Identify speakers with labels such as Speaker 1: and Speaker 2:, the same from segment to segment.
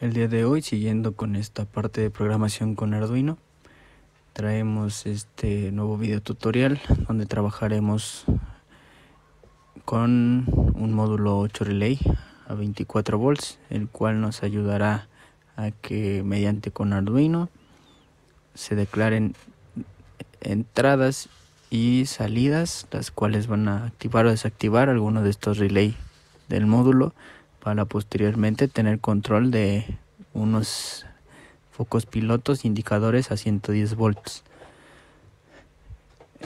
Speaker 1: El día de hoy, siguiendo con esta parte de programación con Arduino, traemos este nuevo video tutorial donde trabajaremos con un módulo 8 relay a 24 volts, el cual nos ayudará a que mediante con Arduino se declaren entradas y salidas, las cuales van a activar o desactivar alguno de estos relay del módulo para posteriormente tener control de unos focos pilotos indicadores a 110 volts.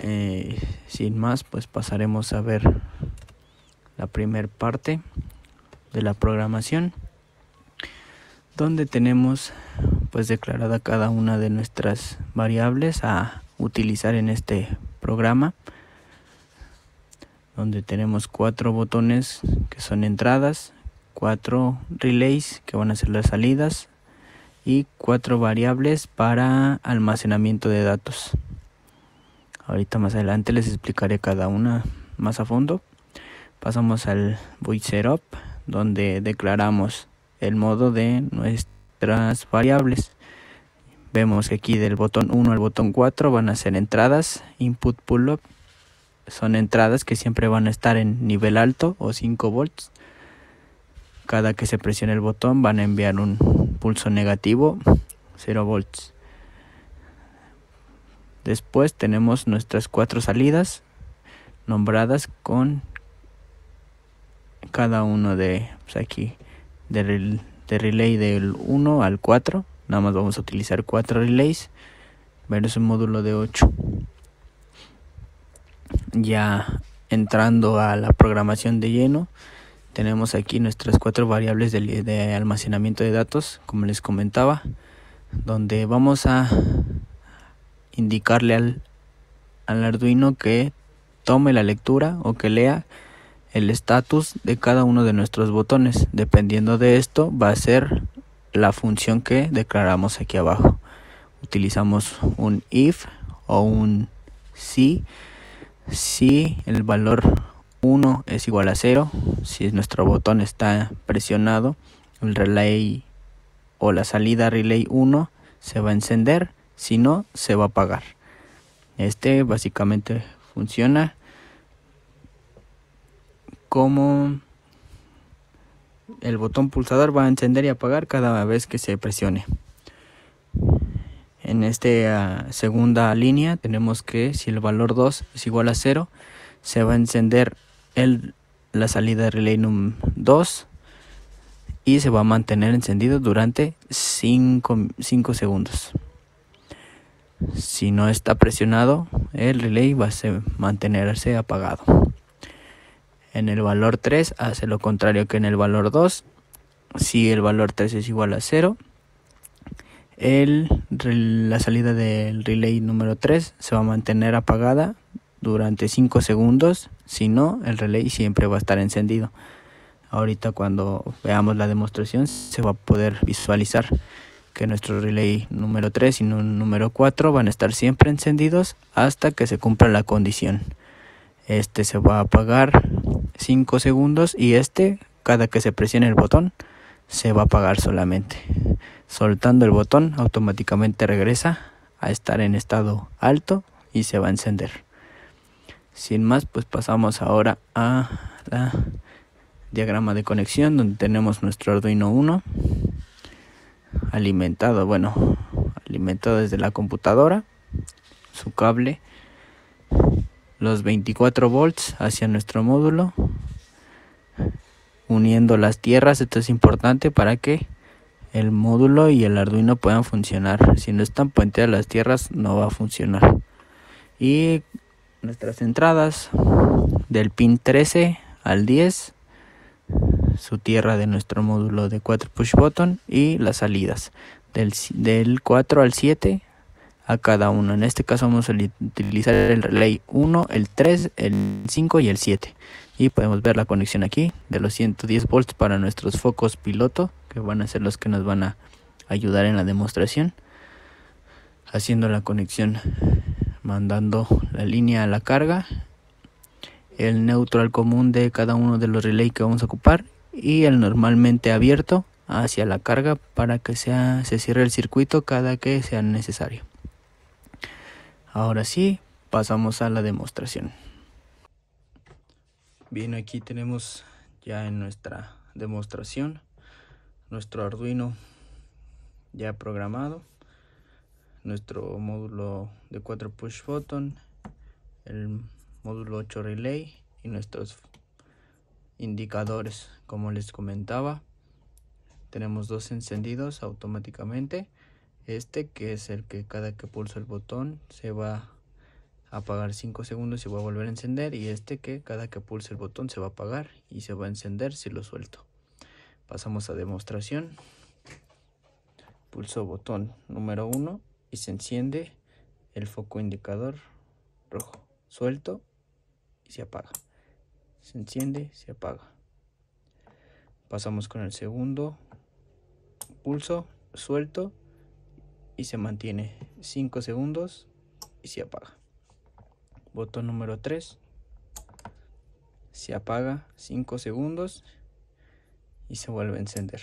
Speaker 1: Eh, sin más, pues pasaremos a ver la primera parte de la programación donde tenemos pues declarada cada una de nuestras variables a utilizar en este programa donde tenemos cuatro botones que son entradas 4 relays que van a ser las salidas y cuatro variables para almacenamiento de datos. Ahorita más adelante les explicaré cada una más a fondo. Pasamos al void setup donde declaramos el modo de nuestras variables. Vemos que aquí del botón 1 al botón 4 van a ser entradas, input pull up. Son entradas que siempre van a estar en nivel alto o 5 volts cada que se presione el botón van a enviar un pulso negativo 0 volts. Después tenemos nuestras cuatro salidas nombradas con cada uno de pues, aquí del, de relay del 1 al 4. Nada más vamos a utilizar cuatro relays es un módulo de 8. Ya entrando a la programación de lleno, tenemos aquí nuestras cuatro variables de, almacenamiento de datos, como les comentaba, donde vamos a indicarle al, al Arduino que tome la lectura o que lea el estatus de cada uno de nuestros botones. Dependiendo de esto va a ser la función que declaramos aquí abajo. Utilizamos un if o un si, si el valor 1 es igual a 0. Si nuestro botón está presionado, el relay o la salida relay 1 se va a encender, si no, se va a apagar. Este básicamente funciona como el botón pulsador va a encender y apagar cada vez que se presione. En esta ah, segunda línea tenemos que si el valor 2 es igual a 0, se va a encender la salida relay 2 y se va a mantener encendido durante 5 segundos. Si no está presionado, el relay va a mantenerse apagado. En el valor 3 hace lo contrario que en el valor 2. Si el valor 3 es igual a 0, la salida del relay número 3 se va a mantener apagada durante 5 segundos, si no, el relay siempre va a estar encendido. Ahorita cuando veamos la demostración se va a poder visualizar que nuestro relay número 3 y número 4 van a estar siempre encendidos hasta que se cumpla la condición. Este se va a apagar 5 segundos y este, cada que se presione el botón, se va a apagar solamente. Soltando el botón automáticamente regresa a estar en estado alto y se va a encender. Sin más, pues pasamos ahora a la diagrama de conexión donde tenemos nuestro Arduino 1 alimentado, bueno, alimentado desde la computadora, su cable, los 24 volts hacia nuestro módulo, uniendo las tierras, esto es importante para que el módulo y el Arduino puedan funcionar. Si no están puenteadas las tierras, no va a funcionar. Y nuestras entradas del pin 13 al 10, su tierra de nuestro módulo de 4 push button y las salidas del, del 4 al 7 a cada uno. En este caso vamos a utilizar el relay 1, el 3, el 5 y el 7. Y podemos ver la conexión aquí de los 110 volts para nuestros focos piloto, que van a ser los que nos van a ayudar en la demostración, haciendo la conexión mandando la línea a la carga, el neutral común de cada uno de los relay que vamos a ocupar y el normalmente abierto hacia la carga para que sea, se cierre el circuito cada que sea necesario. Ahora sí, pasamos a la demostración. Bien, aquí tenemos ya en nuestra demostración nuestro Arduino ya programado nuestro módulo de 4 push button, el módulo 8 relay y nuestros indicadores como les comentaba tenemos dos encendidos automáticamente este que es el que cada que pulso el botón se va a apagar 5 segundos y va a volver a encender y este que cada que pulse el botón se va a apagar y se va a encender si lo suelto pasamos a demostración pulso botón número 1 se enciende el foco indicador rojo. Suelto y se apaga. Se enciende, se apaga. Pasamos con el segundo. Pulso, suelto y se mantiene 5 segundos y se apaga. Botón número 3. Se apaga 5 segundos y se vuelve a encender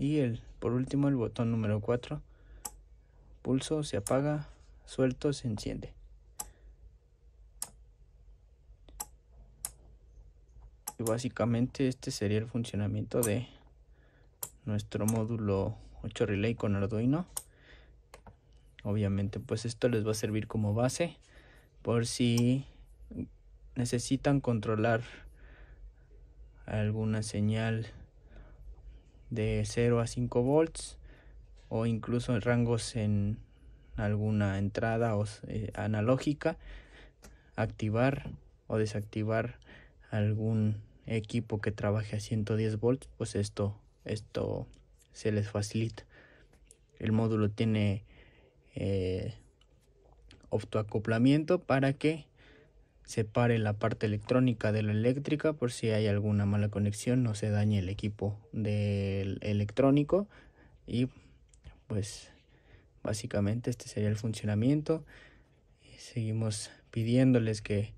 Speaker 1: y el, por último el botón número 4 pulso se apaga suelto se enciende y básicamente este sería el funcionamiento de nuestro módulo 8 relay con arduino obviamente pues esto les va a servir como base por si necesitan controlar alguna señal de 0 a 5 volts o incluso en rangos en alguna entrada eh, analógica activar o desactivar algún equipo que trabaje a 110 volts pues esto esto se les facilita el módulo tiene eh, optoacoplamiento para que separe la parte electrónica de la eléctrica por si hay alguna mala conexión no se dañe el equipo del electrónico y pues básicamente este sería el funcionamiento seguimos pidiéndoles que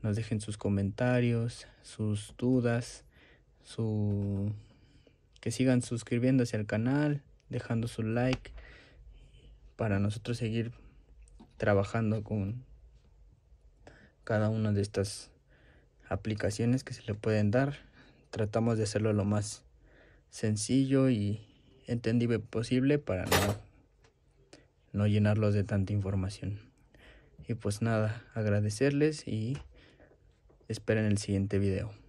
Speaker 1: nos dejen sus comentarios sus dudas su que sigan suscribiéndose al canal dejando su like para nosotros seguir trabajando con cada una de estas aplicaciones que se le pueden dar. Tratamos de hacerlo lo más sencillo y entendible posible para no, no llenarlos de tanta información. Y pues nada, agradecerles y esperen el siguiente video.